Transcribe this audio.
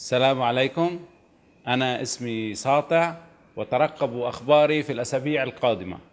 السلام عليكم أنا اسمي ساطع وترقبوا أخباري في الأسابيع القادمة